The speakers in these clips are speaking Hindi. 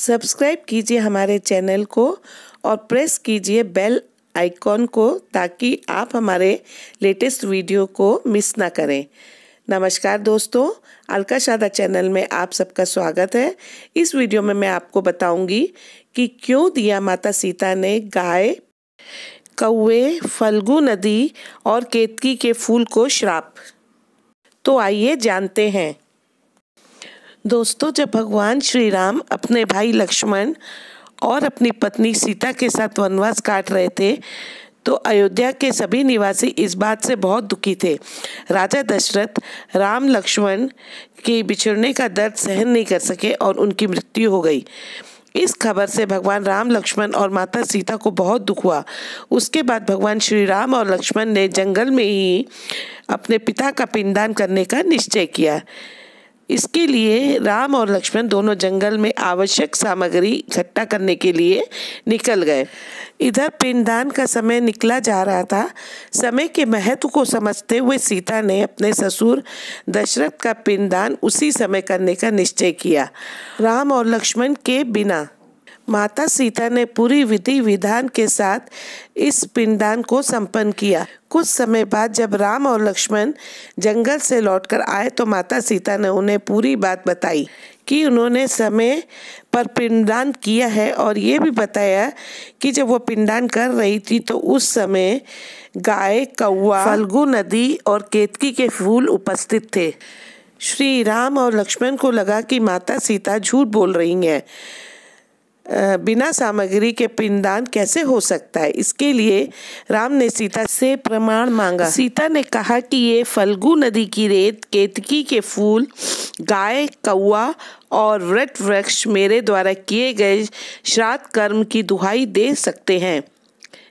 सब्सक्राइब कीजिए हमारे चैनल को और प्रेस कीजिए बेल आइकॉन को ताकि आप हमारे लेटेस्ट वीडियो को मिस ना करें नमस्कार दोस्तों अलका शादा चैनल में आप सबका स्वागत है इस वीडियो में मैं आपको बताऊंगी कि क्यों दिया माता सीता ने गाय कौए फल्गु नदी और केतकी के फूल को श्राप तो आइए जानते हैं दोस्तों जब भगवान श्री राम अपने भाई लक्ष्मण और अपनी पत्नी सीता के साथ वनवास काट रहे थे तो अयोध्या के सभी निवासी इस बात से बहुत दुखी थे राजा दशरथ राम लक्ष्मण के बिछड़ने का दर्द सहन नहीं कर सके और उनकी मृत्यु हो गई इस खबर से भगवान राम लक्ष्मण और माता सीता को बहुत दुख हुआ उसके बाद भगवान श्री राम और लक्ष्मण ने जंगल में ही अपने पिता का पिंडदान करने का निश्चय किया इसके लिए राम और लक्ष्मण दोनों जंगल में आवश्यक सामग्री इकट्ठा करने के लिए निकल गए इधर पिंडदान का समय निकला जा रहा था समय के महत्व को समझते हुए सीता ने अपने ससुर दशरथ का पिंडदान उसी समय करने का निश्चय किया राम और लक्ष्मण के बिना माता सीता ने पूरी विधि विधान के साथ इस पिंडदान को संपन्न किया कुछ समय बाद जब राम और लक्ष्मण जंगल से लौटकर आए तो माता सीता ने उन्हें पूरी बात बताई कि उन्होंने समय पर पिंडदान किया है और ये भी बताया कि जब वो पिंडदान कर रही थी तो उस समय गाय कौआ फलगु नदी और केतकी के फूल उपस्थित थे श्री राम और लक्ष्मण को लगा कि माता सीता झूठ बोल रही हैं बिना सामग्री के पिंडदान कैसे हो सकता है इसके लिए राम ने सीता से प्रमाण मांगा सीता ने कहा कि ये फल्गु नदी की रेत केतकी के फूल गाय कौआ और व्रत वृक्ष मेरे द्वारा किए गए श्राद्ध कर्म की दुहाई दे सकते हैं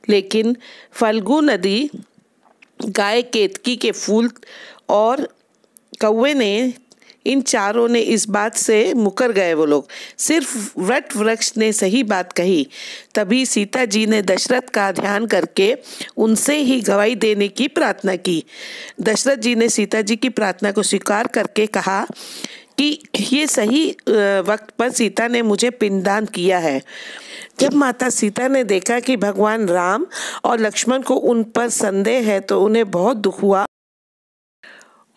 लेकिन फल्गु नदी गाय केतकी के फूल और कौए ने इन चारों ने इस बात से मुकर गए वो लोग सिर्फ वट वृक्ष ने सही बात कही तभी सीता जी ने दशरथ का ध्यान करके उनसे ही गवाही देने की प्रार्थना की दशरथ जी ने सीता जी की प्रार्थना को स्वीकार करके कहा कि ये सही वक्त पर सीता ने मुझे पिंडदान किया है जब माता सीता ने देखा कि भगवान राम और लक्ष्मण को उन पर संदेह है तो उन्हें बहुत दुख हुआ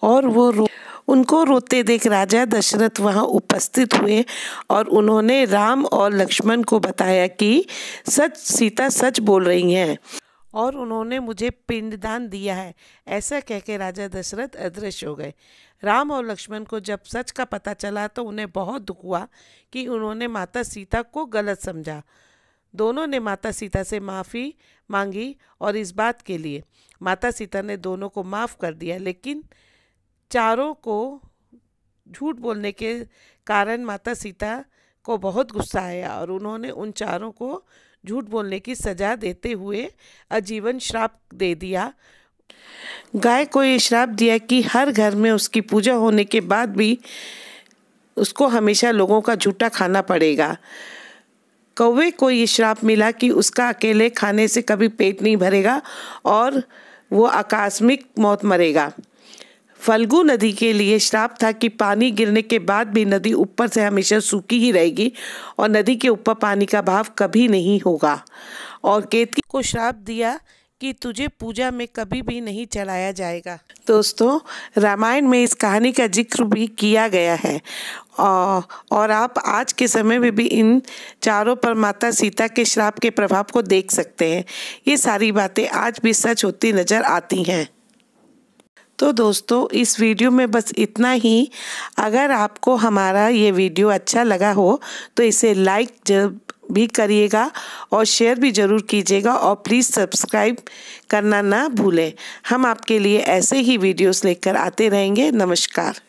और वो रो उनको रोते देख राजा दशरथ वहाँ उपस्थित हुए और उन्होंने राम और लक्ष्मण को बताया कि सच सीता सच बोल रही हैं और उन्होंने मुझे पिंडदान दिया है ऐसा कह के राजा दशरथ अदृश्य हो गए राम और लक्ष्मण को जब सच का पता चला तो उन्हें बहुत दुख हुआ कि उन्होंने माता सीता को गलत समझा दोनों ने माता सीता से माफ़ी मांगी और इस बात के लिए माता सीता ने दोनों को माफ़ कर दिया लेकिन चारों को झूठ बोलने के कारण माता सीता को बहुत गुस्सा आया और उन्होंने उन चारों को झूठ बोलने की सजा देते हुए आजीवन श्राप दे दिया गाय को ये श्राप दिया कि हर घर में उसकी पूजा होने के बाद भी उसको हमेशा लोगों का झूठा खाना पड़ेगा कौवे को ये श्राप मिला कि उसका अकेले खाने से कभी पेट नहीं भरेगा और वो आकस्मिक मौत मरेगा फल्गु नदी के लिए श्राप था कि पानी गिरने के बाद भी नदी ऊपर से हमेशा सूखी ही रहेगी और नदी के ऊपर पानी का भाव कभी नहीं होगा और केतकी को श्राप दिया कि तुझे पूजा में कभी भी नहीं चलाया जाएगा दोस्तों रामायण में इस कहानी का जिक्र भी किया गया है और आप आज के समय में भी इन चारों पर माता सीता के श्राप के प्रभाव को देख सकते हैं ये सारी बातें आज भी सच होती नज़र आती हैं तो दोस्तों इस वीडियो में बस इतना ही अगर आपको हमारा ये वीडियो अच्छा लगा हो तो इसे लाइक भी करिएगा और शेयर भी ज़रूर कीजिएगा और प्लीज़ सब्सक्राइब करना ना भूलें हम आपके लिए ऐसे ही वीडियोस लेकर आते रहेंगे नमस्कार